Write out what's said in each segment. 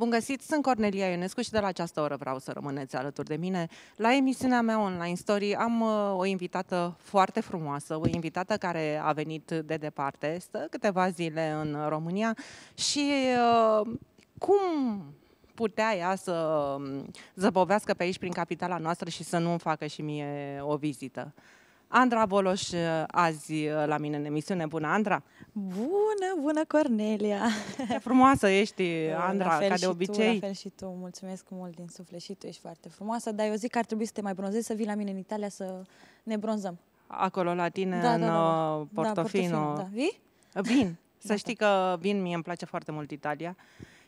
Bun găsit, sunt Cornelia Ionescu și de la această oră vreau să rămâneți alături de mine. La emisiunea mea Online Story am uh, o invitată foarte frumoasă, o invitată care a venit de departe, stă câteva zile în România și uh, cum putea ea să um, zăbovească pe aici prin capitala noastră și să nu mi facă și mie o vizită? Andra Boloș uh, azi uh, la mine în emisiune. Bună, Andra! Bună, bună, Cornelia! Ce frumoasă ești, Andra, ca de obicei. Tu, la fel și tu, mulțumesc mult din suflet și tu ești foarte frumoasă, dar eu zic că ar trebui să te mai bronzezi, să vii la mine în Italia să ne bronzăm. Acolo la tine, da, în da, da. Uh, da portofino. Da, Portofino da. Vii? Vin. Să știi că vin, mie îmi place foarte mult Italia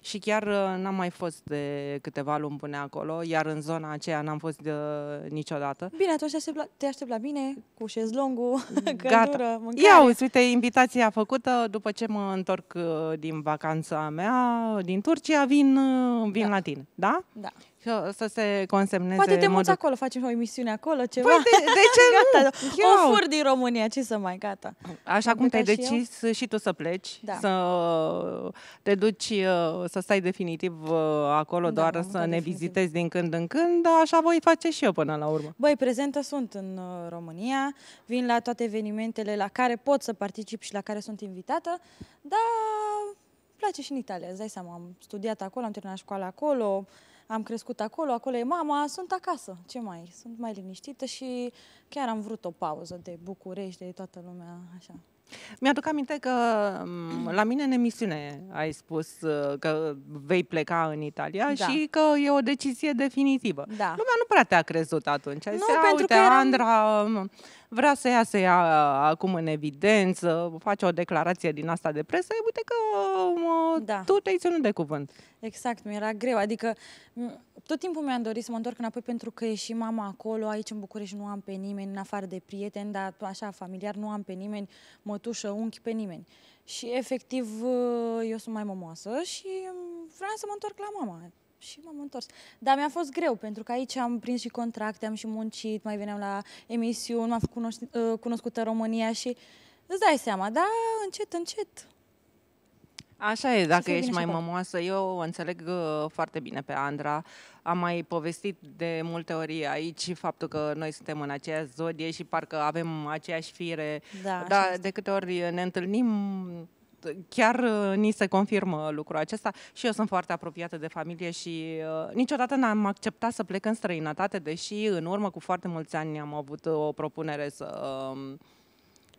și chiar uh, n-am mai fost de câteva luni până acolo, iar în zona aceea n-am fost de, uh, niciodată. Bine, atunci te aștept la, mine, cu șezlongul, Gata. căldură, mâncare. Ia uite, uite, invitația făcută, după ce mă întorc uh, din vacanța mea, din Turcia, vin, vin da. la tine, da? Da să, să se consemneze. Poate te muți acolo, facem o emisiune acolo, ceva. Păi de, de ce gata, nu? O fur din România, ce să mai, gata. Așa am cum te-ai și decis eu? și tu să pleci, da. să te duci, uh, să stai definitiv uh, acolo, da, doar să ne definitiv. vizitezi din când în când, așa voi face și eu până la urmă. Băi, prezentă sunt în uh, România, vin la toate evenimentele la care pot să particip și la care sunt invitată, dar place și în Italia, îți dai seama, am studiat acolo, am terminat școala acolo, am crescut acolo, acolo e mama, sunt acasă, ce mai, sunt mai liniștită și chiar am vrut o pauză de București, de toată lumea, așa. Mi-aduc aminte că mm, la mine în emisiune ai spus uh, că vei pleca în Italia da. și că e o decizie definitivă. Da. Lumea nu prea te-a crezut atunci. Ai nu, zis, pentru uite, că eram... Andra mm, vrea să ia, să ia uh, acum în evidență, face o declarație din asta de presă, uite că mă, da. tu te-ai ținut de cuvânt. Exact, mi-era greu, adică tot timpul mi-am dorit să mă întorc înapoi pentru că e și mama acolo, aici în București nu am pe nimeni, în afară de prieteni, dar așa, familiar, nu am pe nimeni, mătușă, unchi, pe nimeni. Și efectiv, uh, eu sunt mai mămoasă și mm, vreau să mă întorc la mama și m-am întors. Dar mi-a fost greu, pentru că aici am prins și contracte, am și muncit, mai veneam la emisiuni, m-am făcut uh, cunoscută România și îți dai seama, dar încet, încet. Așa e, dacă ești mai mămoasă, eu înțeleg uh, foarte bine pe Andra. Am mai povestit de multe ori aici faptul că noi suntem în aceeași zodie și parcă avem aceeași fire. Da, Dar de câte ori ne întâlnim, chiar uh, ni se confirmă lucrul acesta și eu sunt foarte apropiată de familie și uh, niciodată n-am acceptat să plec în străinătate, deși în urmă cu foarte mulți ani am avut uh, o propunere să, um,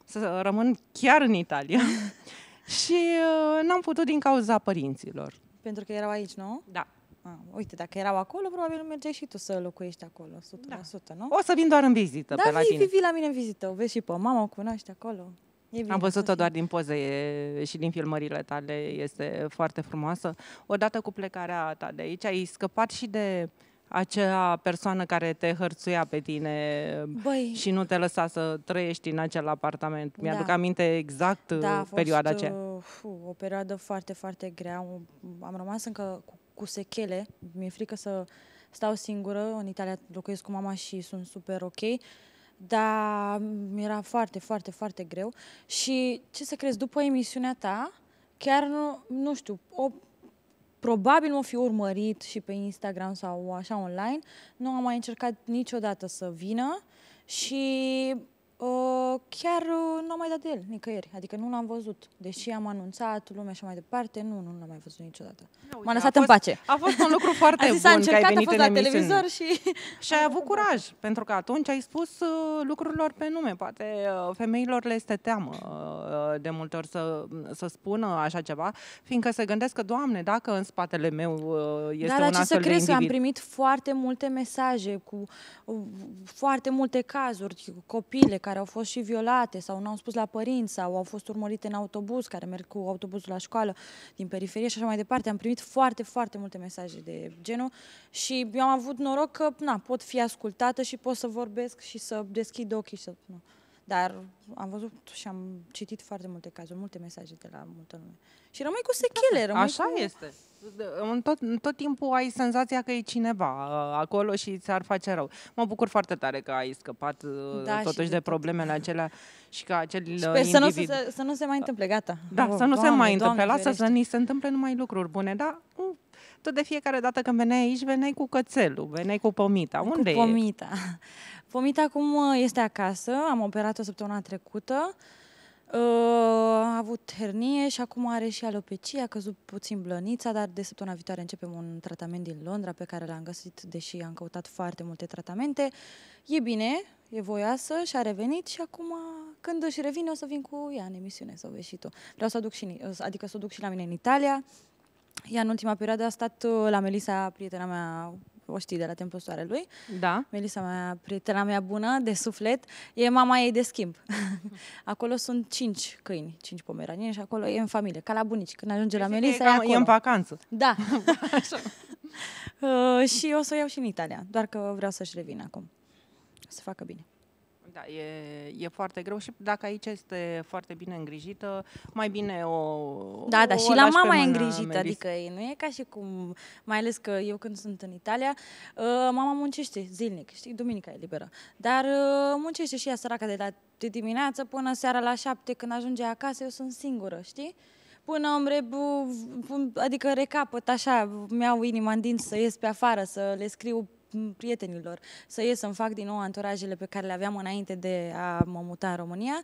să rămân chiar în Italia și n-am putut din cauza părinților. Pentru că erau aici, nu? Da. A, ah, uite, dacă erau acolo, probabil nu mergeai și tu să locuiești acolo, 100%, da. nu? O să vin doar în vizită da, pe la vii, tine. Da, vii, vii la mine în vizită, o vezi și pe mama, o cunoaști acolo. Am văzut-o doar din poze e, și din filmările tale, este foarte frumoasă. Odată cu plecarea ta de aici, ai scăpat și de acea persoană care te hărțuia pe tine Băi, și nu te lăsa să trăiești în acel apartament. Da. Mi-aduc da. aminte exact da, a uh, fost, perioada aceea. Uh, o perioadă foarte, foarte grea. Am rămas încă cu, cu sechele. Mi-e frică să stau singură. În Italia locuiesc cu mama și sunt super ok dar mi-era foarte, foarte, foarte greu. Și ce să crezi, după emisiunea ta, chiar nu, nu știu, o, probabil mă fi urmărit și pe Instagram sau așa online, nu am mai încercat niciodată să vină și chiar uh, nu am mai dat de el nicăieri, adică nu l-am văzut, deși am anunțat lumea și mai departe, nu, nu l-am mai văzut niciodată. M-a lăsat fost, în pace. A fost un lucru foarte a zis, bun a încercat, că ai venit a fost la emisiune. televizor și... Și ai avut curaj, pentru că atunci ai spus uh, lucrurilor pe nume, poate uh, femeilor le este teamă de multe ori să, să spună așa ceva, fiindcă se gândesc că, Doamne, dacă în spatele meu este Dar un ce să crezi, că am primit foarte multe mesaje cu foarte multe cazuri, copile care care au fost și violate sau nu au spus la părinți sau au fost urmărite în autobuz, care merg cu autobuzul la școală din periferie și așa mai departe. Am primit foarte, foarte multe mesaje de genul și eu am avut noroc că na, pot fi ascultată și pot să vorbesc și să deschid ochii și să... Nu. Dar am văzut și am citit foarte multe cazuri, multe mesaje de la multă lume. Și rămâi cu sechele. Rămâi Așa cu... este. În tot, în tot timpul ai senzația că e cineva acolo și ți-ar face rău. Mă bucur foarte tare că ai scăpat uh, da, totuși de problemele acelea și că acel și uh, individ... Să nu, să, să nu se mai întâmple, gata. Da, oh, să nu doamne, se mai doamne, întâmple. Lasă să ni se întâmple numai lucruri bune, dar uh, tu de fiecare dată când veneai aici, veneai cu cățelul, veneai cu pomita. Unde cu pomita. E? Pomita acum uh, este acasă, am operat o săptămâna trecută. Uh, a avut hernie și acum are și alopecia, a căzut puțin blănița, dar de săptămâna viitoare începem un tratament din Londra pe care l-am găsit, deși am căutat foarte multe tratamente. E bine, e voioasă și a revenit și acum când își revine o să vin cu ea în emisiune, să o vezi și tu. Vreau să o duc și, adică să o duc și la mine în Italia, ea în ultima perioadă a stat uh, la Melisa, prietena mea o știi de la Templul Soarelui. Da. Melisa mea, prietena mea bună, de suflet, e mama ei de schimb. acolo sunt cinci câini, cinci pomeranieni și acolo e în familie, ca la bunici. Când ajunge la păi, Melisa, e, acolo. e în vacanță. Da. uh, și o să o iau și în Italia, doar că vreau să-și revin acum. Să facă bine. Da, e, e foarte greu și dacă aici este foarte bine îngrijită, mai bine o Da, da o, dar și la mama e îngrijită, meris. adică nu e ca și cum, mai ales că eu când sunt în Italia, uh, mama muncește zilnic, știi, duminica e liberă, dar uh, muncește și ea săraca de la de dimineață până seara la șapte, când ajunge acasă, eu sunt singură, știi? până am rebu, adică recapăt așa, mi-au inima în dinți să ies pe afară, să le scriu prietenilor, să ies să-mi fac din nou anturajele pe care le aveam înainte de a mă muta în România,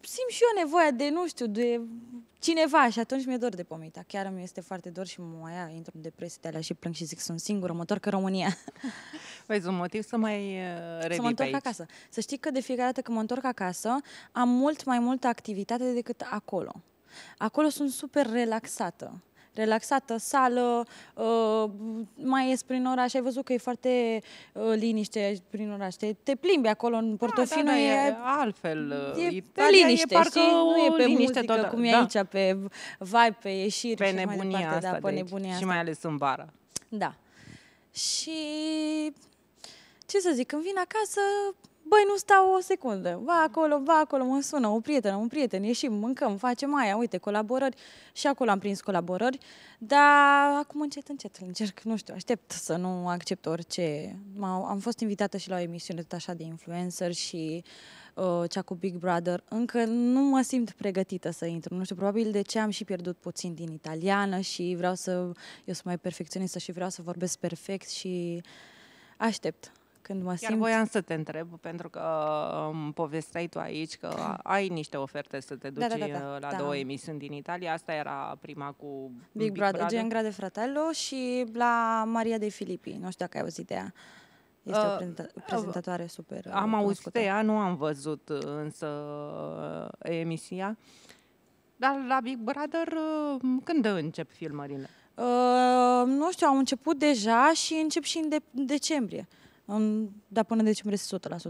simt și eu nevoia de, nu știu, de cineva și atunci mi-e dor de pomita. Chiar mi este foarte dor și mă mai ia, intru în depresie de alea și plâng și zic, sunt singură, mă întorc în România. Vezi un motiv să mai uh, revii Să mă întorc acasă. Să știi că de fiecare dată când mă întorc acasă, am mult mai multă activitate decât acolo. Acolo sunt super relaxată relaxată, sală, uh, mai ies prin oraș, ai văzut că e foarte uh, liniște prin oraș, te, te plimbi acolo în portofină, Da, da, da, e, e altfel, e, uh, pe liniște, e parcă știi? nu e pe liniște muzică, tot, cum e da. aici, pe vibe, pe ieșiri pe și nebunia mai departe, da, asta, da, pe deci, nebunia asta. Și mai ales în vară. Da. Și ce să zic, când vin acasă, băi, nu stau o secundă, va acolo, va acolo, mă sună o prietenă, un prieten, ieșim, mâncăm, facem aia, uite, colaborări și acolo am prins colaborări, dar acum încet, încet încerc, nu știu, aștept să nu accept orice. Am fost invitată și la o emisiune tot așa de influencer și uh, cea cu Big Brother, încă nu mă simt pregătită să intru, nu știu, probabil de ce am și pierdut puțin din italiană și vreau să, eu sunt mai perfecționistă și vreau să vorbesc perfect și aștept când mă simt... Iar voiam să te întreb, pentru că îmi um, povesteai tu aici că ai niște oferte să te da, duci da, da, da, da. la da. două emisiuni din Italia. Asta era prima cu Big, Big Brother, Brother. Gen Grade Fratello și la Maria de Filippi. Nu știu dacă ai auzit de ea. Este uh, o prezenta- uh, prezentatoare super uh, Am auzit de ea, nu am văzut însă emisia. Dar la Big Brother, când încep filmările? Uh, nu știu, au început deja și încep și în de- decembrie. Uh, Um, dar până deci îmi 100%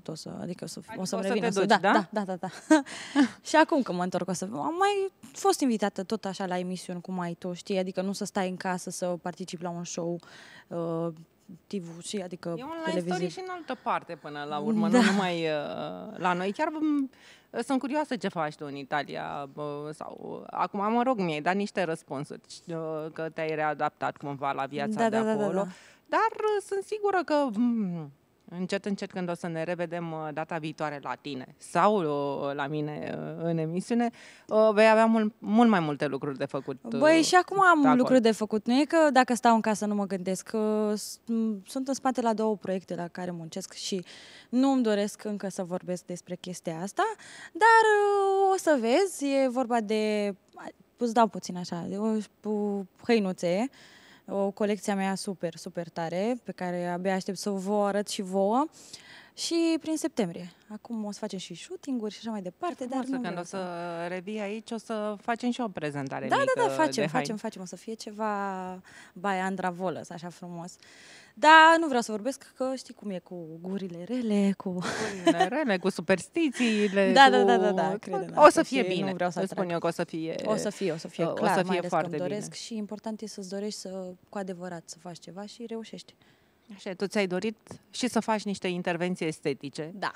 o să, adică o să, adică o să, o să revin, te duci, o să, da, da? Da, da, da. da. și acum că mă întorc o să... Am mai fost invitată tot așa la emisiuni cum ai tu, știi? Adică nu să stai în casă să participi la un show uh, TV și adică E un live story și în altă parte până la urmă, da. nu numai uh, la noi. Chiar uh, sunt curioasă ce faci tu în Italia uh, sau uh, acum mă rog, mi-ai dat niște răspunsuri că te-ai readaptat cumva la viața da, de da, da, da acolo. Da, da, da. Dar uh, sunt sigură că mm, încet, încet, când o să ne revedem uh, data viitoare la tine sau uh, la mine în emisiune, vei avea mult, mult mai multe lucruri de făcut. Băi, și acum am de lucruri de făcut. Nu e că dacă stau în casă nu mă gândesc. Sunt în spate la două proiecte la care muncesc și nu îmi doresc încă să vorbesc despre chestia asta, dar o să vezi, e vorba de... Îți dau puțin așa, de o hăinuțe, o colecția mea super, super tare, pe care abia aștept să vă arăt și vouă. Și prin septembrie. Acum o să facem și shooting-uri și așa mai departe. Dar nu când o să revii aici, o să facem și o prezentare Da, mică da, da, facem, facem, facem. O să fie ceva by Andra Volos, așa frumos. Uh, dar nu vreau să vorbesc, că știi cum e cu gurile rele, cu... Gurile rele, cu superstițiile, da, da, cu... da, da, da, da, crede O să fie bine, nu vreau să spun eu că o să fie... O să fie, o să fie, clar, o să fie mai ales foarte doresc bine. și important e să-ți dorești să, cu adevărat să faci ceva și reușești. Așa, tu ți-ai dorit și să faci niște intervenții estetice. Da.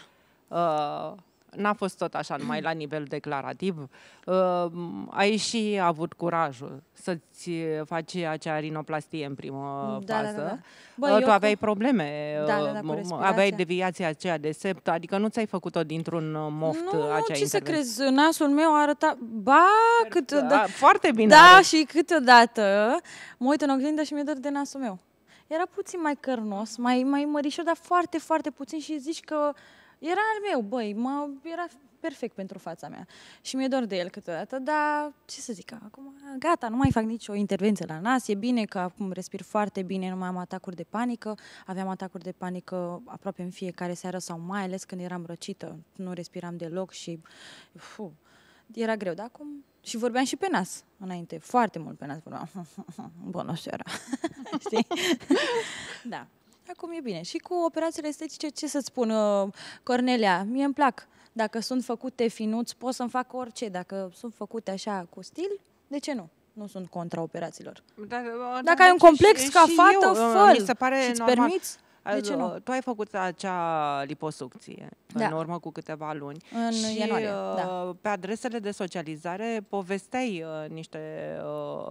Uh, N-a fost tot așa numai la nivel declarativ. Uh, ai și avut curajul să-ți faci acea rinoplastie în primă da, da, da fază. Da, da, da. Bă, uh, tu aveai probleme, da, da, uh, da, aveai deviația aceea de sept, adică nu ți-ai făcut-o dintr-un moft nu, acea Nu, ce să crezi, nasul meu arăta, ba, cât... Da, foarte bine Da, arăt. și câteodată mă uit în oglindă și mi-e dor de nasul meu era puțin mai cărnos, mai, mai mărișor, dar foarte, foarte puțin și zici că era al meu, băi, mă, era perfect pentru fața mea. Și mi-e dor de el câteodată, dar ce să zic, acum gata, nu mai fac nicio intervenție la nas, e bine că acum respir foarte bine, nu mai am atacuri de panică, aveam atacuri de panică aproape în fiecare seară sau mai ales când eram răcită, nu respiram deloc și fu, era greu, dar acum și vorbeam și pe nas înainte, foarte mult pe nas vorbeam. Bună seara! Știi? da acum e bine. Și cu operațiile estetice, ce să-ți spun, uh, Cornelia, mie îmi plac. Dacă sunt făcute finuți, pot să-mi fac orice. Dacă sunt făcute așa cu stil, de ce nu? nu sunt contra operațiilor. Da, da, Dacă ai un complex și, ca și fată, uh, fă Mi se pare și normal. permiți? De ce nu? Tu ai făcut acea liposucție da. în urmă cu câteva luni. În și, ianuarie, uh, da. Pe adresele de socializare povesteai uh, niște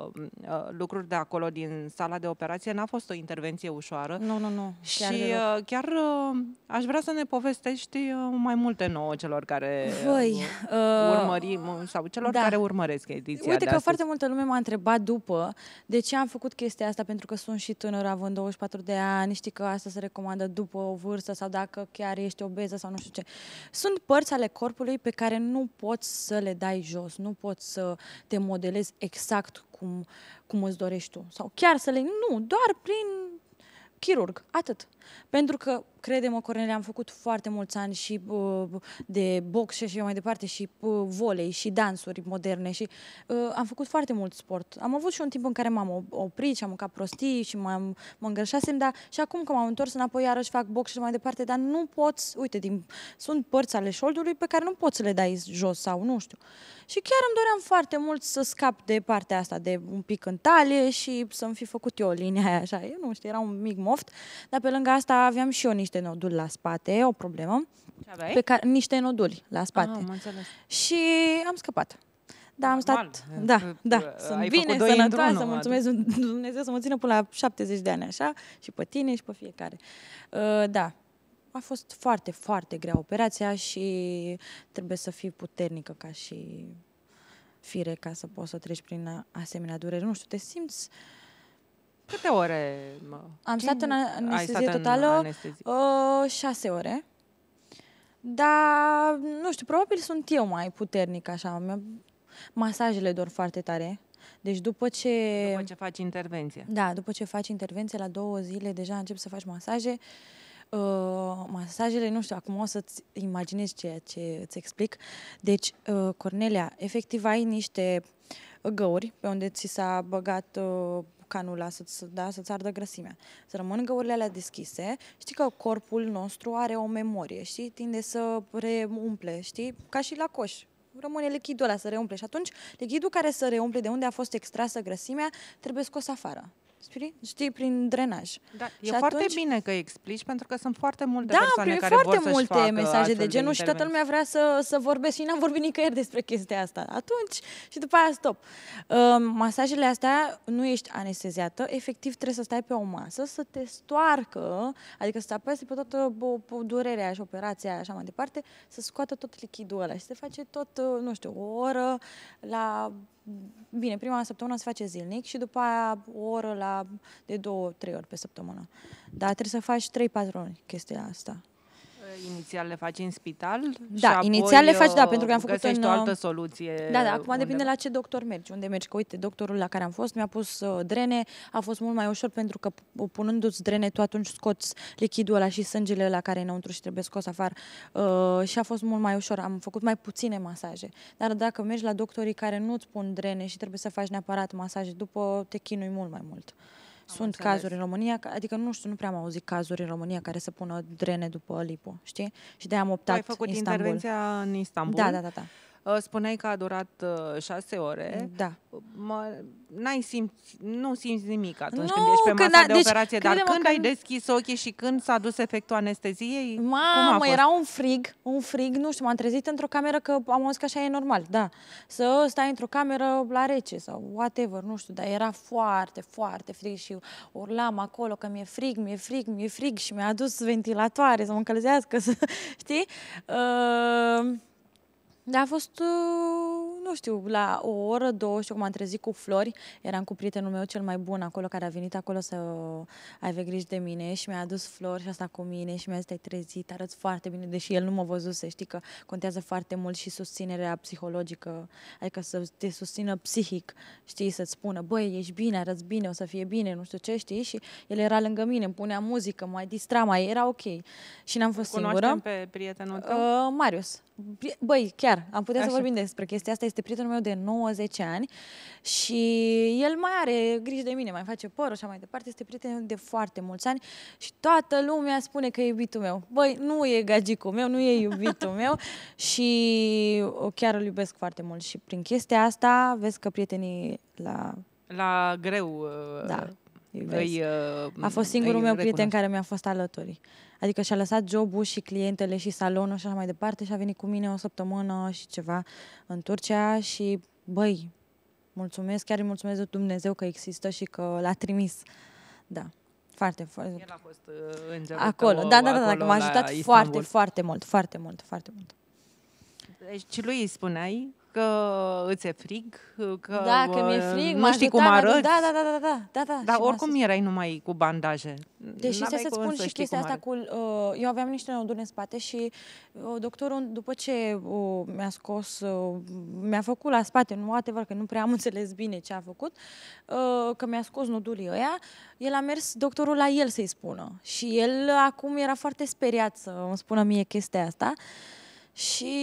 uh, uh, lucruri de acolo din sala de operație. N-a fost o intervenție ușoară. Nu, nu, nu. Și chiar, chiar uh, aș vrea să ne povestești mai multe nouă celor care Voi, uh, urmărim sau celor da. care urmăresc ediția Uite că astăzi. foarte multă lume m-a întrebat după de ce am făcut chestia asta, pentru că sunt și tânără, având 24 de ani, știi că asta se recomandă după o vârstă sau dacă chiar ești obeză sau nu știu ce. Sunt părți ale corpului pe care nu poți să le dai jos, nu poți să te modelezi exact cum, cum îți dorești tu. Sau chiar să le... Nu, doar prin chirurg, atât pentru că, credem mă Cornelia, am făcut foarte mulți ani și uh, de box și așa mai departe, și uh, volei, și dansuri moderne, și uh, am făcut foarte mult sport. Am avut și un timp în care m-am oprit și am mâncat prostii și m-am, mă îngrășasem, dar și acum că m-am întors înapoi, iarăși fac box și mai departe, dar nu poți, uite, din, sunt părți ale șoldului pe care nu poți să le dai jos sau nu știu. Și chiar îmi doream foarte mult să scap de partea asta, de un pic în talie și să-mi fi făcut eu linia aia așa. Eu nu știu, era un mic moft, dar pe lângă asta aveam și eu niște noduri la spate, o problemă. Ce aveai? Pe care, niște noduri la spate. Ah, am înțeles. Și am scăpat. Da, am Normal. Da, da. Sunt Ai bine, sănătoasă, adică. mulțumesc Dumnezeu să mă țină până la 70 de ani, așa, și pe tine și pe fiecare. Uh, da, a fost foarte, foarte grea operația și trebuie să fii puternică ca și fire ca să poți să treci prin asemenea dureri. Nu știu, te simți uh, Câte ore? Mă? Am stat în anestezie stat totală în anestezie? Uh, șase ore. Dar, nu știu, probabil sunt eu mai puternic așa. Masajele dor foarte tare. Deci după ce... După ce faci intervenție. Da, după ce faci intervenție, la două zile deja încep să faci masaje. Uh, masajele, nu știu, acum o să-ți imaginezi ceea ce îți explic. Deci, uh, Cornelia, efectiv ai niște găuri pe unde ți s-a băgat uh, canula, să-ți, da, să-ți ardă grăsimea. Să rămân găurile alea deschise, știi că corpul nostru are o memorie, știi, tinde să reumple, știi, ca și la coș rămâne lichidul ăla să reumple și atunci lichidul care să reumple de unde a fost extrasă grăsimea trebuie scos afară. Știi? Știi, prin drenaj. Da, e și foarte atunci... bine că explici, pentru că sunt foarte multe da, persoane care foarte multe mesaje de genul de și toată lumea vrea să, să vorbesc și n-am vorbit nicăieri despre chestia asta. Atunci și după aia stop. Uh, masajele astea, nu ești anesteziată, efectiv trebuie să stai pe o masă, să te stoarcă, adică să apese pe toată bo, bo, durerea și operația așa mai departe, să scoată tot lichidul ăla și se face tot, nu știu, o oră la bine, prima săptămână se face zilnic și după aia o oră la, de două, trei ori pe săptămână. Dar trebuie să faci trei patru ori chestia asta. Inițial le faci în spital? Da, și apoi inițial le faci, da, uh, pentru că am făcut în... o uh, altă soluție. Da, da, acum unde... depinde la ce doctor mergi, unde mergi. Că uite, doctorul la care am fost mi-a pus uh, drene, a fost mult mai ușor pentru că punându-ți drene, tu atunci scoți lichidul ăla și sângele la care e înăuntru și trebuie scos afară uh, și a fost mult mai ușor. Am făcut mai puține masaje. Dar dacă mergi la doctorii care nu-ți pun drene și trebuie să faci neapărat masaje, după te chinui mult mai mult. Sunt înțeles. cazuri în România, adică nu știu, nu prea am auzit cazuri în România care să pună drene după lipo, știi? Și de-aia am optat Ai făcut Istanbul. intervenția în Istanbul. Da, da, da. da. Uh, spuneai că a durat uh, șase ore. Da. Mă, n-ai simț, nu simți nimic atunci nu, când ești pe masă de deci, operație, dar când, când ai deschis ochii și când s-a dus efectul anesteziei, Mamă, era un frig, un frig, nu știu, m-am trezit într-o cameră că am auzit că așa e normal, da. Să stai într-o cameră la rece sau whatever, nu știu, dar era foarte, foarte frig și urlam acolo că mi-e frig, mi-e frig, mi-e frig și mi-a adus ventilatoare să mă încălzească, să, știi? Uh, da, a fost, uh, nu știu, la o oră, două, știu cum am trezit cu flori. Eram cu prietenul meu cel mai bun acolo, care a venit acolo să aibă grijă de mine și mi-a adus flori și asta cu mine și mi-a zis, te-ai trezit, arăți foarte bine, deși el nu mă să știi că contează foarte mult și susținerea psihologică, adică să te susțină psihic, știi, să-ți spună, băi, ești bine, arăți bine, o să fie bine, nu știu ce, știi, și el era lângă mine, îmi punea muzică, mai distra, mai era ok. Și n-am fost Cunoaștem singură. pe prietenul uh, tău? Uh, Marius. Băi, chiar, am putea Așa. să vorbim despre chestia asta. Este prietenul meu de 90 ani și el mai are grijă de mine, mai face păr, și mai departe. Este prietenul de foarte mulți ani și toată lumea spune că e iubitul meu. Băi, nu e gagicul meu, nu e iubitul meu și chiar îl iubesc foarte mult. Și prin chestia asta vezi că prietenii la... La greu... Uh, da. Îi, a fost singurul meu recunosc. prieten care mi-a fost alături. Adică și-a lăsat jobul și clientele și salonul și așa mai departe și a venit cu mine o săptămână și ceva în Turcia și, băi, mulțumesc, chiar îi mulțumesc de Dumnezeu că există și că l-a trimis. Da. Foarte, foarte. El a fost uh, îngerul Acolo, tău, da, da, da, da, m-a ajutat foarte, foarte mult, foarte mult, foarte mult. Deci lui îi spuneai că îți e frig, că, da, că mi-e frig, nu știi cum arăți. Da, da, da, da, da, da, da. Dar oricum erai numai cu bandaje. Deși să să spun și chestia asta cu... Uh, eu aveam niște noduri în spate și uh, doctorul, după ce uh, mi-a scos, uh, mi-a făcut la spate, nu atevăr că nu prea am înțeles bine ce a făcut, uh, că mi-a scos nodurii ăia, el a mers doctorul la el să-i spună. Și el acum era foarte speriat să îmi spună mie chestia asta. Uh, și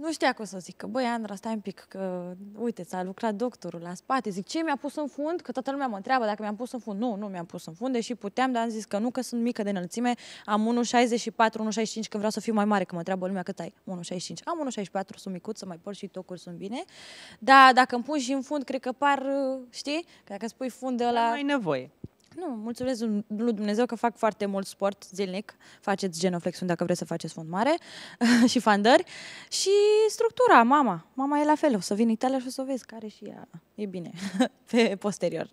nu știa cum să zic, că băi, Andra, stai un pic, că uite, ți-a lucrat doctorul la spate. Zic, ce mi-a pus în fund? Că toată lumea mă întreabă dacă mi-am pus în fund. Nu, nu mi-am pus în fund, deși puteam, dar am zis că nu, că sunt mică de înălțime. Am 1,64, 1,65, când vreau să fiu mai mare, că mă întreabă lumea cât ai. 1,65. Am 1,64, sunt micut, să mai port și tocuri, sunt bine. Dar dacă îmi pun și în fund, cred că par, știi, că dacă spui fund de la... Nu ai nevoie. Nu, mulțumesc lui Dumnezeu că fac foarte mult sport zilnic. Faceți genoflexiuni dacă vreți să faceți fond mare și fandări. Și structura, mama. Mama e la fel. O să vin Italia și o să o vezi care și ea. E bine pe posterior.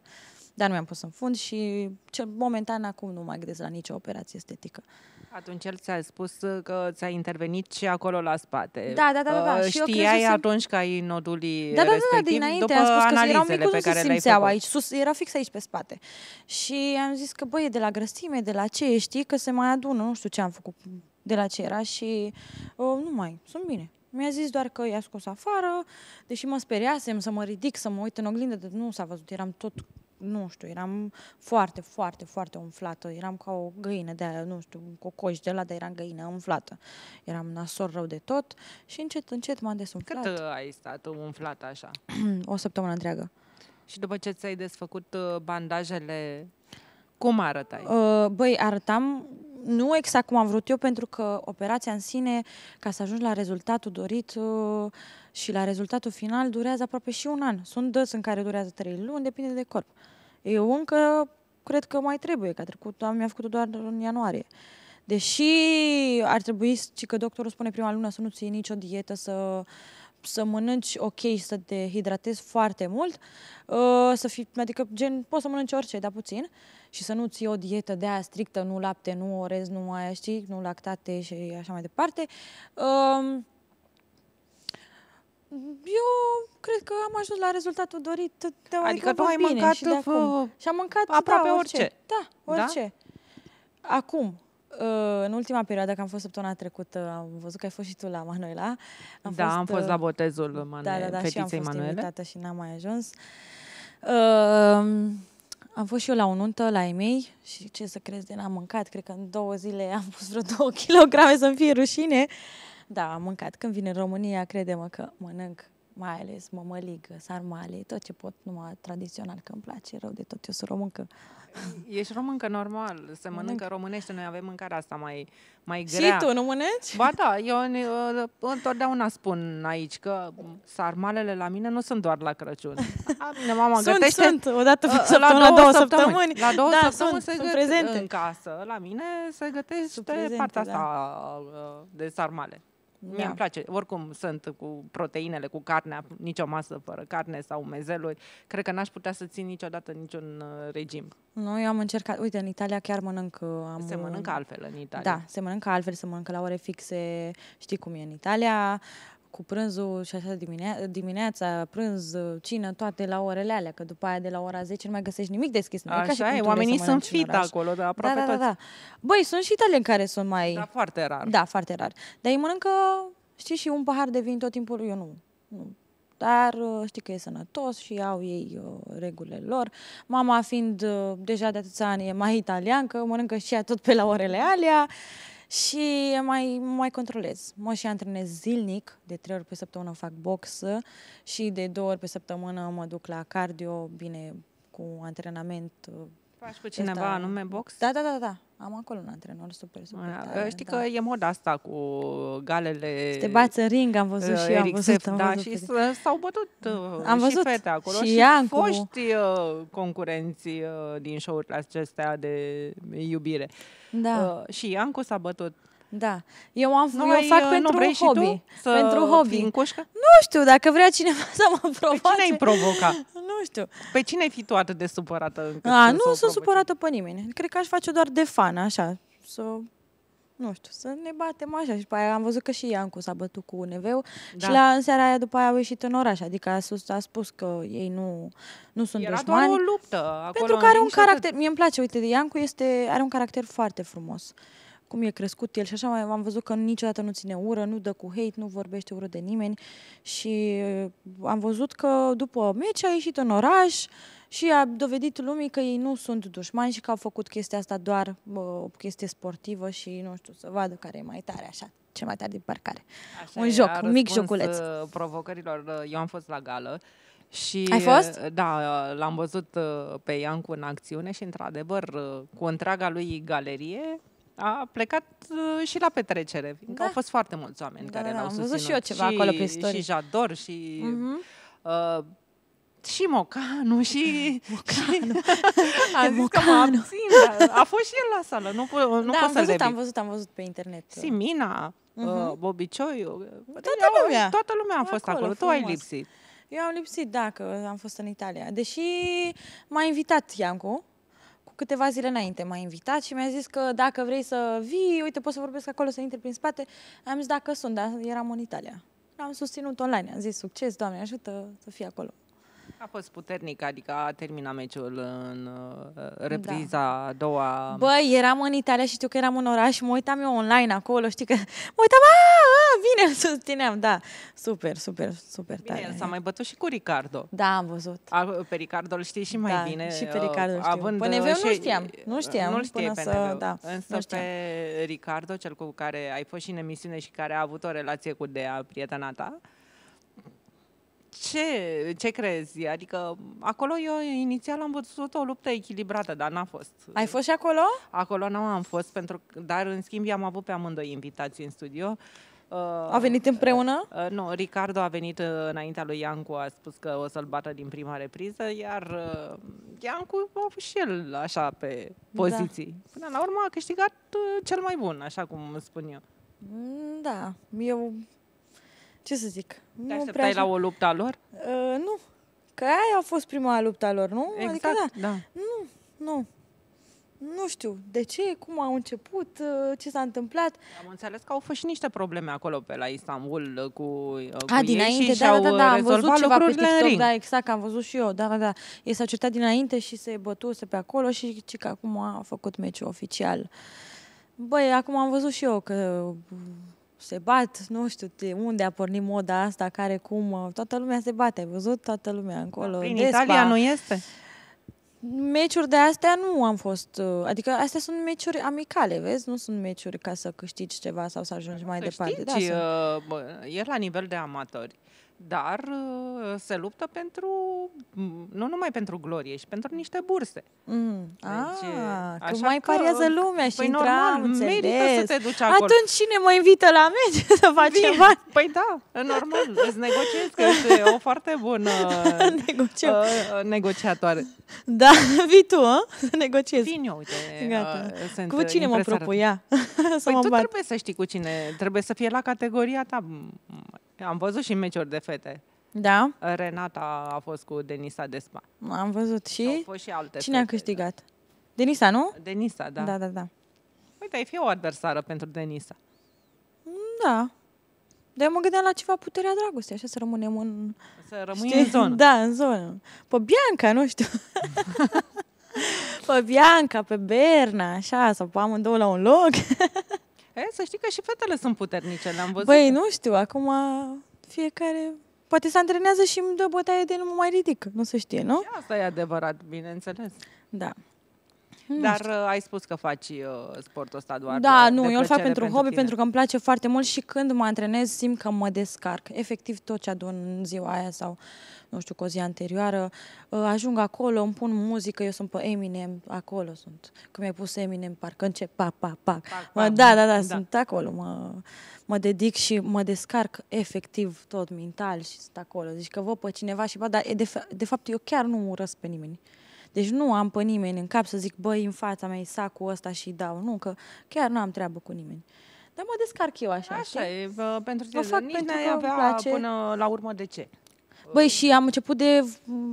Dar nu mi-am pus în fund și ce, momentan acum nu mai gândesc la nicio operație estetică. Atunci el ți-a spus că ți-a intervenit și acolo la spate. Da, da, da. da, da. Și Știai eu atunci că ai noduli da, da, da, respectiv, da, dinainte după am spus că analizele erau pe care le-ai aici, sus, era fix aici pe spate. Și am zis că, băie, de la grăsime, de la ce, știi, că se mai adună, nu știu ce am făcut de la ce era și uh, nu mai, sunt bine. Mi-a zis doar că i-a scos afară, deși mă speriasem să mă ridic, să mă uit în oglindă, dar nu s-a văzut, eram tot nu știu, eram foarte, foarte, foarte umflată. Eram ca o găină de aia, nu știu, cocoș de la, dar eram găină umflată. Eram nasor rău de tot și încet, încet m-am desumflat. Cât uh, ai stat umflată așa? o săptămână întreagă. Și după ce ți-ai desfăcut uh, bandajele, cum arătai? Uh, băi, arătam nu exact cum am vrut eu, pentru că operația în sine, ca să ajungi la rezultatul dorit uh, și la rezultatul final, durează aproape și un an. Sunt dăți în care durează trei luni, depinde de corp. Eu încă cred că mai trebuie, că a trecut, am, mi-a făcut doar în ianuarie. Deși ar trebui, și că doctorul spune prima lună să nu ții nicio dietă, să uh, să mănânci ok să te hidratezi foarte mult, uh, să fii, adică gen, poți să mănânci orice, dar puțin, și să nu ții o dietă de aia strictă, nu lapte, nu orez, nu mai știi, nu lactate și așa mai departe. Um, eu cred că am ajuns la rezultatul dorit. De, adică tu ai mâncat și, de acum. și am mâncat aproape da, orice. orice. Da, da? orice. Da? Acum, Uh, în ultima perioadă, că am fost săptămâna trecută, am văzut că ai fost și tu la Manuela. Am da, fost, am fost uh, la botezul da, Manuel, da, da, da, fetiței și am fost Manuele. invitată și n-am mai ajuns. Uh, am fost și eu la o nuntă, la ei mei, și ce să crezi, de n-am mâncat. Cred că în două zile am pus vreo două kilograme să-mi fie rușine. Da, am mâncat. Când vin în România, crede-mă că mănânc mai ales mămăligă, sarmale, tot ce pot, numai tradițional, că îmi place rău de tot, eu sunt româncă. Ești româncă normal, se mănâncă Mânc. românește, noi avem mâncarea asta mai, mai grea. Și tu nu mănânci? Ba da, eu uh, întotdeauna spun aici că sarmalele la mine nu sunt doar la Crăciun. bine, mama sunt, gătește, sunt, odată pe uh, săptămână, la două săptămâni. La două da, săptămâni sunt, se sunt prezente. în casă, la mine se gătește prezente, partea da. asta uh, de sarmale. Da. Mie îmi place. Oricum sunt cu proteinele, cu carnea, nicio masă fără carne sau mezeluri. Cred că n-aș putea să țin niciodată niciun uh, regim. Noi am încercat, uite, în Italia chiar mănânc... Uh, am, se mănâncă altfel în Italia. Da, se mănâncă altfel, se mănâncă la ore fixe, știi cum e în Italia. Uh, cu prânzul și așa diminea- dimineața, prânz, cină, toate la orele alea, că după aia de la ora 10 nu mai găsești nimic deschis. așa ca și e, oamenii sunt fit acolo, da, aproape da, da, da, da. Băi, sunt și italieni care sunt mai... Da, foarte rar. Da, foarte rar. Dar ei mănâncă, știi, și un pahar de vin tot timpul, eu nu. nu dar uh, știi că e sănătos și au ei uh, regulile lor. Mama fiind uh, deja de atâția ani e mai italiancă, mănâncă și ea tot pe la orele alea. Uh, și mai, mai controlez. Mă și antrenez zilnic, de trei ori pe săptămână fac box și de două ori pe săptămână mă duc la cardio, bine, cu antrenament. Faci cu cineva ăsta. anume box? Da, da, da, da. da. Am acolo un antrenor super, super A, tare. Știi da. că e moda asta cu galele... Să te bați în ring, am văzut uh, și eu, am văzut, da, am văzut și s-au bătut uh, am văzut. și fete acolo și, și foști uh, concurenții din show-urile acestea de iubire. Da. Uh, și Iancu s-a bătut da. Eu, am, nu eu fac uh, pentru un hobby. Și tu să pentru hobby. în cușcă? Nu știu, dacă vrea cineva să mă păi provoace. Pe cine ai provoca? nu știu. Pe păi cine ai fi tu atât de supărată? A, nu sunt supărată pe nimeni. Cred că aș face doar de fan, așa. Să nu știu, să ne batem așa. Și după aia am văzut că și Iancu s-a bătut cu un da. și la în seara aia după aia au ieșit în oraș. Adică a, sus, a spus că ei nu, nu sunt Era dușmani. Era doar o luptă. Acolo pentru că are un caracter, mie îmi place, uite, Iancu este, are un caracter foarte frumos cum e crescut el și așa mai am văzut că niciodată nu ține ură, nu dă cu hate, nu vorbește ură de nimeni și uh, am văzut că după meci a ieșit în oraș și a dovedit lumii că ei nu sunt dușmani și că au făcut chestia asta doar bă, o chestie sportivă și nu știu, să vadă care e mai tare așa cel mai tare din parcare. Așa un joc, un mic joculeț. Uh, provocărilor. Uh, eu am fost la gală și, Ai fost? Da, l-am văzut pe Iancu în acțiune și, într-adevăr, cu întreaga lui galerie, a plecat uh, și la petrecere. Da. Au fost foarte mulți oameni da, care da, au susținut. Am văzut și eu ceva și, acolo pe istorie. Și Jador și... Uh-huh. Uh, și Mocanu și... Mocanu. am zis că a fost și el la sală. Nu, nu da, pot să văzut, am văzut, am văzut pe internet. Uh. Simina, uh-huh. Mhm. Bobicioiu, toată lumea, toată lumea a fost acolo, acolo. tu ai lipsit. Eu am lipsit, da, că am fost în Italia. Deși m-a invitat Iancu, câteva zile înainte m-a invitat și mi-a zis că dacă vrei să vii, uite, poți să vorbesc acolo, să intri prin spate. Am zis dacă sunt, dar eram în Italia. L-am susținut online, am zis succes, Doamne ajută să fii acolo. A fost puternic, adică a terminat meciul în uh, da. repriza da. a doua. Băi, eram în Italia și știu că eram în oraș și mă uitam eu online acolo, știi că mă uitam, a, ah, a ah, bine, îl susțineam, da. Super, super, super bine, tare. el s-a mai bătut și cu Ricardo. Da, am văzut. A, pe Ricardo îl știi și mai da, bine. și uh, pe Ricardo știu. Având pe uh, și, nu știam, nu știam. Nu știam până pe să, da, Însă nu știam. pe Ricardo, cel cu care ai fost și în emisiune și care a avut o relație cu Dea, prietena ta, ce, ce crezi? Adică acolo eu inițial am văzut o luptă echilibrată, dar n-a fost. Ai fost și acolo? Acolo nu am fost, pentru, dar în schimb i-am avut pe amândoi invitații în studio. Uh, a venit împreună? Uh, uh, nu, Ricardo a venit uh, înaintea lui Iancu, a spus că o să-l bată din prima repriză, iar uh, Iancu a fost și el așa pe da. poziții. Da. Până la urmă a câștigat uh, cel mai bun, așa cum spun eu. Da, eu ce să zic? Te nu prea... la o luptă a lor? Uh, nu. Că aia a fost prima luptă a lor, nu? Adică exact, adică, da. da. Nu, nu. Nu știu de ce, cum au început, uh, ce s-a întâmplat. Am înțeles că au fost și niște probleme acolo pe la Istanbul uh, cu, uh, cu A, dinainte, ei și da, da, da, am văzut ceva pe TikTok, da, exact, am văzut și eu, da, da, da. Ei s-au certat dinainte și se bătuse pe acolo și, și că acum a făcut meciul oficial. Băi, acum am văzut și eu că se bat, nu știu de unde a pornit moda asta, care, cum, uh, toată lumea se bate, ai văzut? Toată lumea încolo. În Despa. Italia nu este? Meciuri de astea nu am fost, uh, adică astea sunt meciuri amicale, vezi? Nu sunt meciuri ca să câștigi ceva sau să ajungi mai să departe. Știi, da, uh, sunt... e la nivel de amatori dar uh, se luptă pentru, nu numai pentru glorie, și pentru niște burse. Mm. Deci, A, ah, așa că mai că, pariază lumea și păi intra, normal, merită să te duci acolo. Atunci cine mă invită la mediu să facem ceva? Păi da, normal, îți negociezi, că e o foarte bună Negocio. uh, negociatoare. Da, vii tu, uh, să negociezi. Vin eu, uite. Gata. Uh, sunt cu uh, cine mă propuia? să păi mă tu bat. trebuie să știi cu cine, trebuie să fie la categoria ta am văzut și meciuri de fete. Da? Uh, Renata a fost cu Denisa Despa. Am văzut și... Au fost și alte Cine fete, a câștigat? Da. Denisa, nu? Denisa, da. Da, da, da. Uite, ai fi o adversară pentru Denisa. Da. Dar eu mă gândeam la ceva puterea dragostei, așa să rămânem în... Să rămâi știi? în zonă. Da, în zonă. Pe Bianca, nu știu. pe Bianca, pe Berna, așa, să pe amândouă la un loc. E, să știi că și fetele sunt puternice, le-am văzut. Băi, nu știu, acum fiecare... Poate se antrenează și îmi dă bătaie de nu mă mai ridic, nu se știe, nu? Și asta e adevărat, bineînțeles. Da. Dar uh, ai spus că faci uh, sportul ăsta doar Da, uh, nu, eu îl fac pentru, pentru hobby, tine. pentru că îmi place foarte mult și când mă antrenez simt că mă descarc. Efectiv tot ce adun în ziua aia sau, nu știu, cu o zi anterioară, uh, ajung acolo, îmi pun muzică, eu sunt pe Eminem, acolo sunt. Când mi-ai pus Eminem, parcă încep, pa pac, pac. pac, pac da, da, da, da, sunt acolo, mă, mă dedic și mă descarc efectiv tot mental și sunt acolo. Zici că văd pe cineva și, ba, dar de, de fapt eu chiar nu urăsc pe nimeni. Deci nu am pe nimeni în cap să zic, băi, în fața mea e sacul ăsta și dau. Nu, că chiar nu am treabă cu nimeni. Dar mă descarc eu așa. Așa știi? e, bă, pentru tine. Fac pentru că avea place. până la urmă de ce. Băi, și am început de,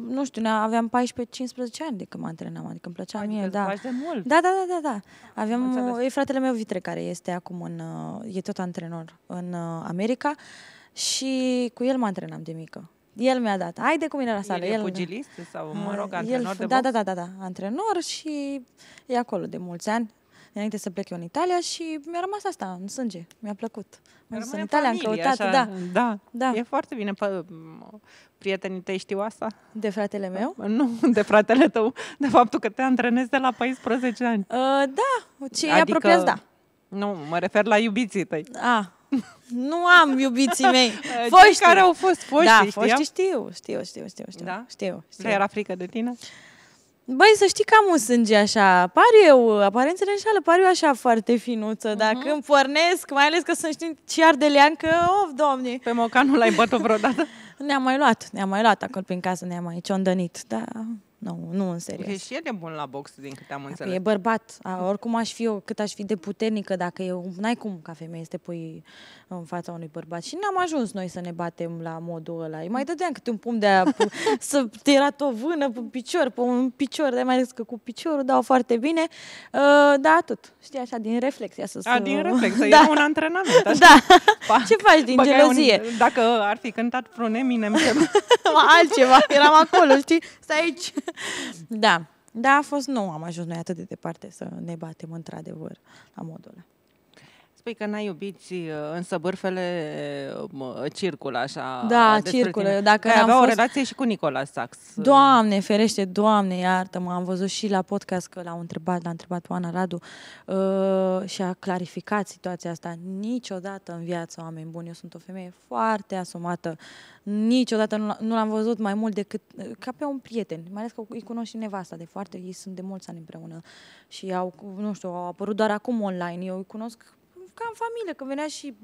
nu știu, aveam 14-15 ani de când mă antrenam, adică îmi plăcea adică mie, da. Faci de mult. Da, da, da, da, da. Aveam, e fratele meu Vitre care este acum în, e tot antrenor în uh, America și cu el mă antrenam de mică. El mi-a dat. Haide cu mine la sală. El, el pugilist sau, mă rog, antrenor el, de da, box? Da, da, da, da, antrenor și e acolo de mulți ani înainte să plec eu în Italia și mi-a rămas asta în sânge. Mi-a plăcut. Am în Italia, familie, am căutat, așa, da, da. da. E foarte bine. Pă, prietenii tăi știu asta? De fratele meu? Nu, de fratele tău. De faptul că te antrenezi de la 14 ani. Uh, da, cei adică, apropiați, da. Nu, mă refer la iubiții tăi. Ah, nu am, iubiții mei. Foști care au fost foști, Da, foști știu, știu, știu, știu, știu. Da? Știu, știu. era frică de tine? Băi, să știi că am un sânge așa, par eu, aparențele înșală, par eu așa foarte finuță, uh-huh. dacă îmi pornesc, mai ales că sunt știind ce ardelean, leancă, of, doamne. Pe mocanul l-ai bătut vreodată? ne-am mai luat, ne-am mai luat acolo prin casă, ne-am mai ciondănit, da nu, nu în serios. E și el e bun la box, din câte am înțeles. E bărbat, a, oricum aș fi eu, cât aș fi de puternică, dacă eu, n-ai cum ca femeie este pui în fața unui bărbat. Și n-am ajuns noi să ne batem la modul ăla. Îi mai dădeam câte un pumn de a, să te era o vână pe un picior, pe un picior, de mai ales că cu piciorul dau foarte bine. Uh, da, tot. Știi, așa, din reflex. Ia să, a, din reflex, da. e un antrenament. Așa. Da. Pac. Ce faci din Bă, gelozie? Un, dacă ar fi cântat vreun Eminem, altceva, eram acolo, știi? Stai aici da. Da, a fost, nu am ajuns noi atât de departe să ne batem într-adevăr la modul ăla spui că n-ai iubiți uh, însă bârfele uh, mă, circulă așa. Da, circulă. Tine. Dacă păi am avea fost... o relație și cu Nicola Sax. Uh. Doamne, ferește, doamne, iartă-mă, am văzut și la podcast că l-au întrebat, l-a întrebat Oana Radu uh, și a clarificat situația asta. Niciodată în viață, oameni buni, eu sunt o femeie foarte asumată, niciodată nu l-am văzut mai mult decât ca pe un prieten, mai ales că îi cunosc și nevasta de foarte, ei sunt de mulți ani împreună și au, nu știu, au apărut doar acum online, eu îi cunosc ca în familie, când venea și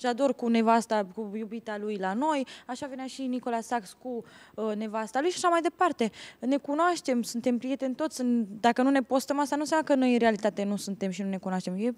Jador cu nevasta, cu iubita lui la noi, așa venea și Nicola Sax cu uh, nevasta lui și așa mai departe. Ne cunoaștem, suntem prieteni toți, dacă nu ne postăm asta nu înseamnă că noi în realitate nu suntem și nu ne cunoaștem. E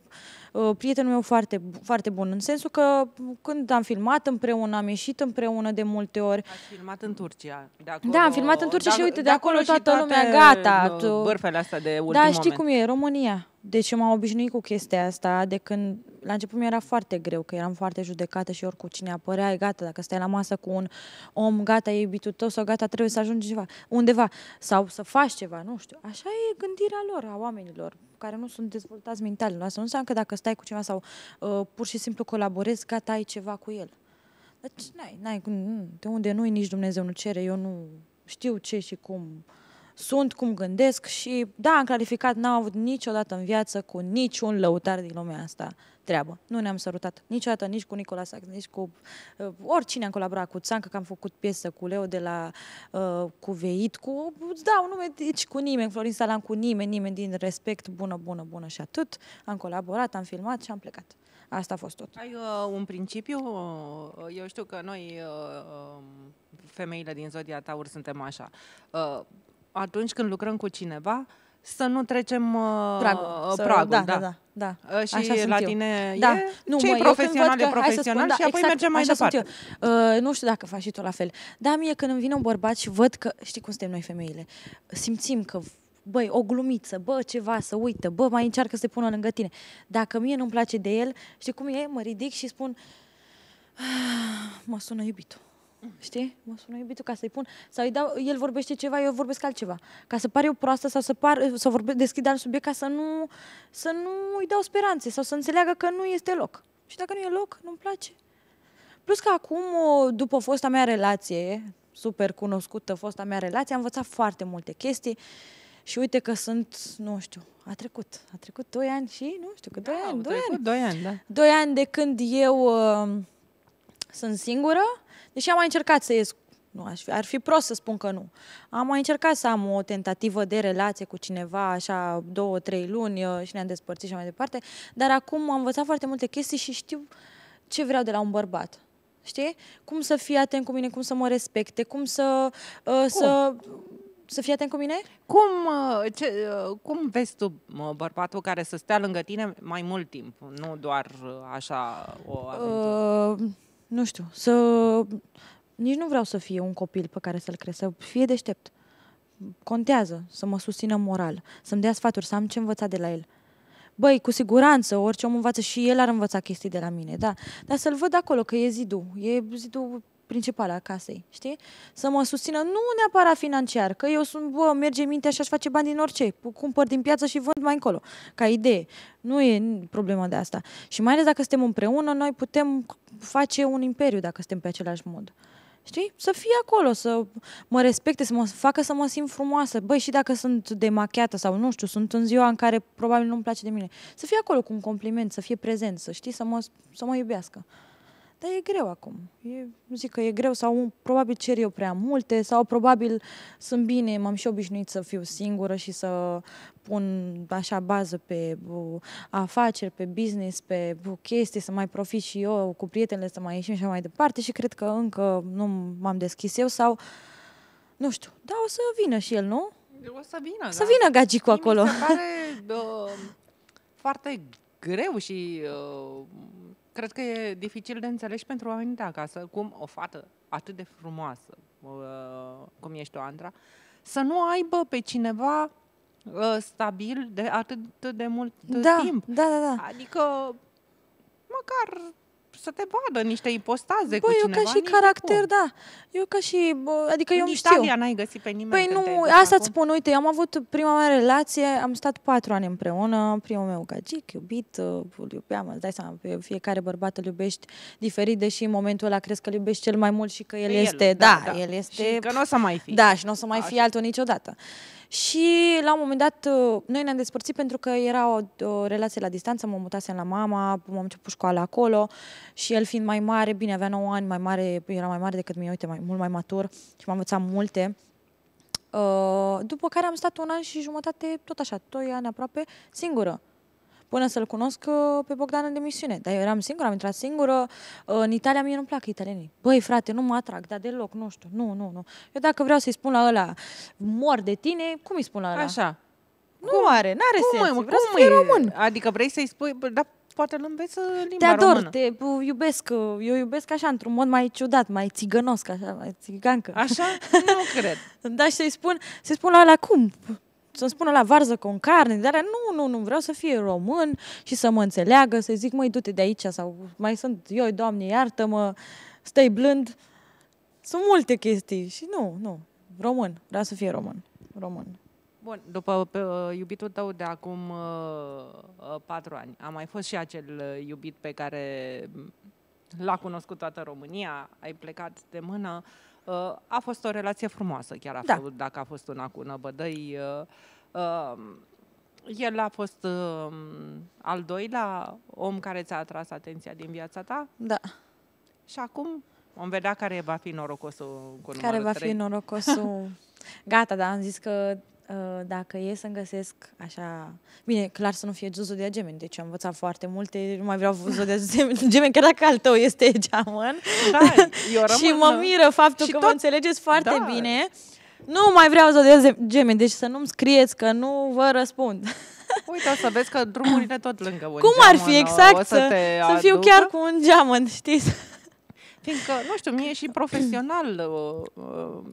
uh, prietenul meu foarte, foarte bun, în sensul că când am filmat împreună, am ieșit împreună de multe ori. Ați filmat în Turcia. De acolo, da, am filmat în Turcia da, și uite, de, de acolo, acolo toată lumea, gata. Bărfele astea de da, ultim Da, știi moment. cum e, România. Deci m-am obișnuit cu chestia asta de când la început mi era foarte greu, că eram foarte judecată și oricum cine apărea, e gata, dacă stai la masă cu un om, gata, e iubitul tău sau gata, trebuie să ajungi ceva, undeva sau să faci ceva, nu știu. Așa e gândirea lor, a oamenilor, care nu sunt dezvoltați mental. Asta nu înseamnă că dacă stai cu cineva sau uh, pur și simplu colaborezi, gata, ai ceva cu el. Deci, n-ai, n-ai, de unde nu-i nici Dumnezeu nu cere, eu nu știu ce și cum sunt, cum gândesc și da, am clarificat, n-am avut niciodată în viață cu niciun lăutar din lumea asta treabă. Nu ne-am sărutat niciodată, nici cu Nicola Sax, nici cu uh, oricine am colaborat, cu Țancă, că am făcut piesă cu Leo de la uh, cu cu, da, un nume, deci cu nimeni, Florin Salam, cu nimeni, nimeni din respect, bună, bună, bună și atât. Am colaborat, am filmat și am plecat. Asta a fost tot. Ai uh, un principiu? Uh, eu știu că noi, uh, um, femeile din Zodia Taur, suntem așa. Uh, atunci când lucrăm cu cineva, să nu trecem uh, pragul. Să, pragul da, da, da, da. da. Uh, și așa la tine eu. Da. e da. nu, cei mă, profesional profesional spun, și da, apoi exact, mergem mai departe. Uh, nu știu dacă faci și tu la fel. Da, mie când îmi vine un bărbat și văd că, știi cum suntem noi femeile, simțim că băi, o glumiță, bă, ceva, să uită, bă, mai încearcă să te pună lângă tine. Dacă mie nu-mi place de el, știi cum e? Mă ridic și spun, ah, mă sună iubitul Știi? Mă sună iubitul ca să-i pun. Sau îi dau, el vorbește ceva, eu vorbesc altceva. Ca să par eu proastă sau să, par, să vorbe, deschid alt subiect ca să nu, să nu îi dau speranțe sau să înțeleagă că nu este loc. Și dacă nu e loc, nu-mi place. Plus că acum, după fosta mea relație, super cunoscută fosta mea relație, am învățat foarte multe chestii și uite că sunt, nu știu, a trecut. A trecut 2 ani și, nu știu, că 2 da, ani, 2 ani. 2 ani, da. ani de când eu uh, sunt singură, Deși am mai încercat să ies nu, aș fi, ar fi prost să spun că nu. Am mai încercat să am o tentativă de relație cu cineva, așa, două, trei luni uh, și ne-am despărțit și mai departe, dar acum am învățat foarte multe chestii și știu ce vreau de la un bărbat. Știi? Cum să fie atent cu mine, cum să mă respecte, cum să... Uh, cum? să să fii atent cu mine? Cum, uh, ce, uh, cum vezi tu bărbatul care să stea lângă tine mai mult timp, nu doar așa o aventură? Uh nu știu, să... Nici nu vreau să fie un copil pe care să-l cresc, să fie deștept. Contează să mă susțină moral, să-mi dea sfaturi, să am ce învăța de la el. Băi, cu siguranță, orice om învață și el ar învăța chestii de la mine, da. Dar să-l văd acolo, că e zidul. E zidul principală a casei, știi? Să mă susțină, nu neapărat financiar, că eu sunt, bă, merge mintea și aș face bani din orice, cumpăr din piață și vând mai încolo, ca idee. Nu e problema de asta. Și mai ales dacă suntem împreună, noi putem face un imperiu dacă suntem pe același mod. Știi? Să fie acolo, să mă respecte, să mă facă să mă simt frumoasă. Băi, și dacă sunt demachiată sau nu știu, sunt în ziua în care probabil nu-mi place de mine. Să fie acolo cu un compliment, să fie prezent, să știi, să mă, să mă iubească. Dar e greu acum. E, zic că e greu sau probabil cer eu prea multe sau probabil sunt bine, m-am și obișnuit să fiu singură și să pun așa bază pe bu, afaceri, pe business, pe bu, chestii, să mai profit și eu cu prietenele, să mai ieșim și mai departe și cred că încă nu m-am deschis eu sau nu știu, dar o să vină și el, nu? O să vină, o Să da. vină Gagicu acolo. Mi se pare uh, foarte greu și uh, Cred că e dificil de înțeles pentru oamenii de acasă cum o fată atât de frumoasă, uh, cum ești o Andra, să nu aibă pe cineva uh, stabil de atât de mult da, timp. Da, da, da. Adică măcar să te vadă niște ipostaze Bă, cu cineva. eu ca și caracter, cum. da. Eu ca și, adică eu nu nu Italia știu. n-ai găsit pe nimeni. Păi nu, asta îți spun, uite, am avut prima mea relație, am stat patru ani împreună, primul meu gagic, iubit, uh, îl iubeam, îți dai seama, pe fiecare bărbat îl iubești diferit, deși în momentul ăla crezi că îl iubești cel mai mult și că el, pe este, da, da, da, el este... Și că nu o să mai fi. Da, și nu o să mai fi altul niciodată. Și la un moment dat uh, noi ne-am despărțit pentru că era o, o relație la distanță, mă mutasem la mama, am început școala acolo și el fiind mai mare, bine, avea 9 ani, mai mare, era mai mare decât mine, uite, mai, mult mai matur și m-am învățat multe. Uh, după care am stat un an și jumătate, tot așa, 2 ani aproape, singură până să-l cunosc uh, pe Bogdan în demisiune. Dar eu eram singură, am intrat singură. Uh, în Italia mie nu-mi plac italienii. Băi, frate, nu mă atrag, dar deloc, nu știu, nu, nu, nu. Eu dacă vreau să-i spun la ăla, mor de tine, cum îi spun la ăla? Așa. Nu cum? are, n-are cum sens. Mă, vreau cum să fie român. Adică vrei să-i spui, da, poate îl înveți să limba Te ador, română. te uh, iubesc, eu iubesc așa, într-un mod mai ciudat, mai țigănosc, așa, mai țigancă. Așa? Nu cred. da, și să-i spun, să spun la ăla cum? să-mi spună la varză cu carne, dar nu, nu, nu, vreau să fie român și să mă înțeleagă, să zic, măi, du-te de aici sau mai sunt eu, doamne, iartă-mă, stai blând. Sunt multe chestii și nu, nu, român, vreau să fie român, român. Bun, după uh, iubitul tău de acum uh, uh, patru ani, a mai fost și acel uh, iubit pe care l-a cunoscut toată România, ai plecat de mână, uh, Uh, a fost o relație frumoasă, chiar a da. fost, dacă a fost una cu Năbădăi. Uh, uh, el a fost um, al doilea om care ți-a atras atenția din viața ta. Da. Și acum vom vedea care va fi norocosul cu Care va 3. fi norocosul... Gata, da, am zis că Ă, dacă e să-mi găsesc așa... Bine, clar să nu fie de gemeni, deci am învățat foarte multe, nu mai vreau de gemeni, chiar dacă al tău este geamăn. Da, eu și mă uh, miră faptul și că tot... mă înțelegeți foarte da. bine. Nu mai vreau de gemeni, deci să nu-mi scrieți că nu vă răspund. Uite, o să vezi că drumurile tot lângă un Cum geamăn, ar fi uh, exact să, să, să fiu chiar cu un geamăn, știți? Fiindcă, nu știu, mie și profesional uh,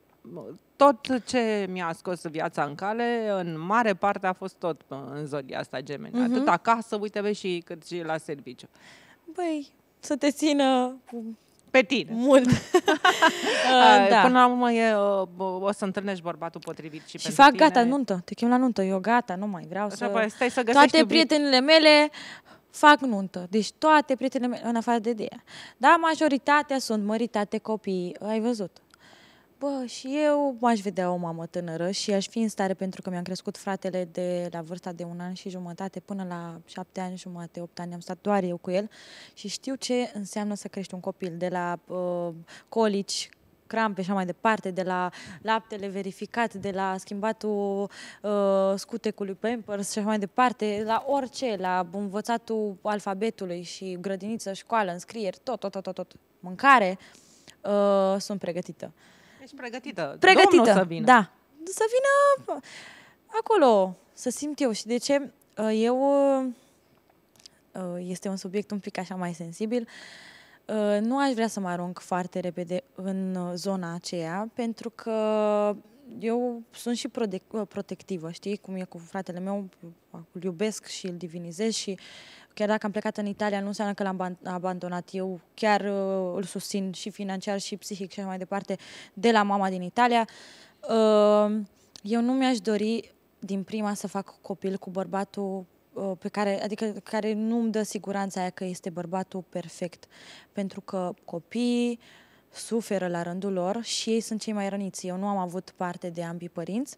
tot ce mi-a scos viața în cale, în mare parte a fost tot în zodia asta gemeni. Uh-huh. Mhm. Atât acasă, uite vezi, și cât și la serviciu. Băi, să te țină pe tine. Mult. Uh, uh, da. Până la urmă e, o, uh, o să întâlnești bărbatul potrivit și, și pentru fac tine. gata nuntă, te chem la nuntă, eu gata, nu mai vreau să... Apoi, stai să Toate prietenile mele fac nuntă. Deci toate prietenele mele, în afară de Dea. Da, majoritatea sunt măritate copii, ai văzut. Bă, și eu m-aș vedea o mamă tânără și aș fi în stare pentru că mi-am crescut fratele de la vârsta de un an și jumătate până la șapte ani jumate, opt ani, am stat doar eu cu el și știu ce înseamnă să crești un copil de la uh, colici, crampe și așa mai departe, de la laptele verificat, de la schimbatul uh, scutecului Pampers și așa mai departe, la orice, la învățatul alfabetului și grădiniță, școală, înscrieri, tot, tot, tot, tot, tot mâncare, uh, sunt pregătită. Uh, deci pregătită. Pregătită, să vină. da. Să vină acolo, să simt eu. Și de ce uh, eu... Uh, este un subiect un pic așa mai sensibil. Uh, nu aș vrea să mă arunc foarte repede în zona aceea, pentru că eu sunt și protectivă, știi, cum e cu fratele meu, îl iubesc și îl divinizez și chiar dacă am plecat în Italia, nu înseamnă că l-am abandonat. Eu chiar uh, îl susțin și financiar și psihic și așa mai departe de la mama din Italia. Uh, eu nu mi-aș dori din prima să fac copil cu bărbatul uh, pe care, adică care nu îmi dă siguranța aia că este bărbatul perfect. Pentru că copiii suferă la rândul lor și ei sunt cei mai răniți. Eu nu am avut parte de ambii părinți.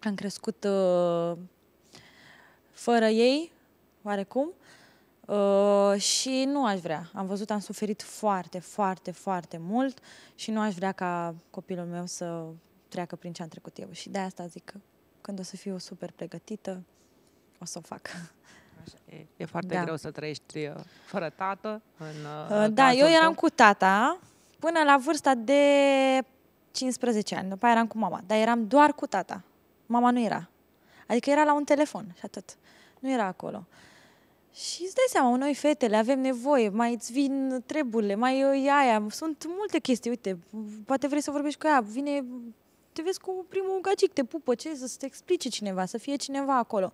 Am crescut uh, fără ei, oarecum. Uh, și nu aș vrea. Am văzut, am suferit foarte, foarte, foarte mult și nu aș vrea ca copilul meu să treacă prin ce am trecut eu. Și de asta zic că când o să fiu super pregătită, o să o fac. Așa, e, e foarte da. greu să trăiești uh, fără tată. În, uh, uh da, eu eram tău. cu tata până la vârsta de 15 ani. După aia eram cu mama, dar eram doar cu tata. Mama nu era. Adică era la un telefon și atât. Nu era acolo. Uh, și îți dai seama, noi fetele avem nevoie, mai îți vin treburile, mai e aia, sunt multe chestii, uite, poate vrei să vorbești cu ea, vine, te vezi cu primul gagic, te pupă, ce, să te explice cineva, să fie cineva acolo.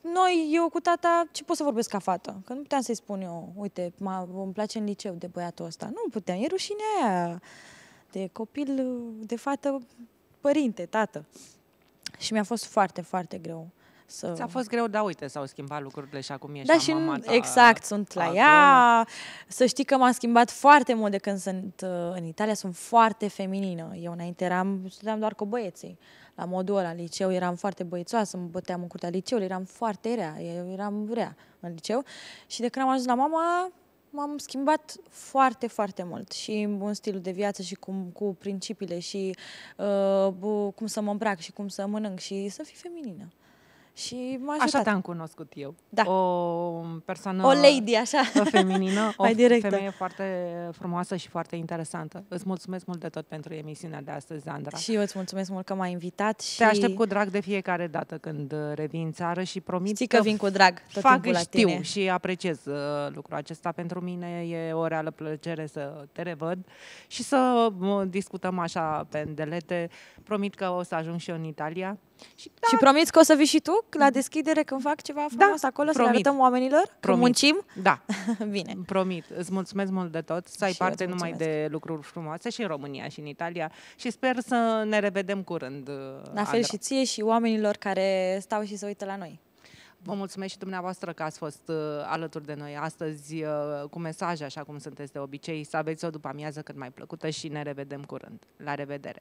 Noi, eu cu tata, ce pot să vorbesc ca fată? Că nu puteam să-i spun eu, uite, mă, îmi place în liceu de băiatul ăsta. Nu puteam, e rușinea aia de copil, de fată, părinte, tată. Și mi-a fost foarte, foarte greu. Să... Ți-a fost greu, dar uite, s-au schimbat lucrurile și acum ești da, și mama ta, Exact, sunt la ea. Să știi că m-am schimbat foarte mult de când sunt uh, în Italia, sunt foarte feminină. Eu înainte eram, studiam doar cu băieții. La modul ăla, liceu, eram foarte băiețoasă, mă băteam în curtea liceului, eram foarte rea, eu eram rea în liceu. Și de când am ajuns la mama, m-am schimbat foarte, foarte mult și în bun stil de viață și cum, cu principiile și uh, cum să mă îmbrac și cum să mănânc și să fii feminină. Și m-a ajutat. Așa te-am cunoscut eu. Da. O persoană... O lady, așa. O feminină, o directă. femeie foarte frumoasă și foarte interesantă. Îți mulțumesc mult de tot pentru emisiunea de astăzi, Andra. Și eu îți mulțumesc mult că m-ai invitat. Și... Te aștept cu drag de fiecare dată când uh, revin în țară și promit Știi că, că vin cu drag tot fac, timpul la tine. Știu și apreciez uh, lucrul acesta. Pentru mine e o reală plăcere să te revăd și să uh, discutăm așa pe îndelete. Promit că o să ajung și eu în Italia da. Și promiți că o să vii și tu la deschidere când fac ceva da. frumos da, acolo, promit. să arătăm oamenilor promit. că muncim? Da. Bine. Promit. Îți mulțumesc mult de tot, să ai și parte numai de lucruri frumoase și în România și în Italia și sper să ne revedem curând. La fel Andra. și ție și oamenilor care stau și se uită la noi. Vă mulțumesc și dumneavoastră că ați fost uh, alături de noi astăzi uh, cu mesaje, așa cum sunteți de obicei. Să aveți o după amiază cât mai plăcută și ne revedem curând. La revedere!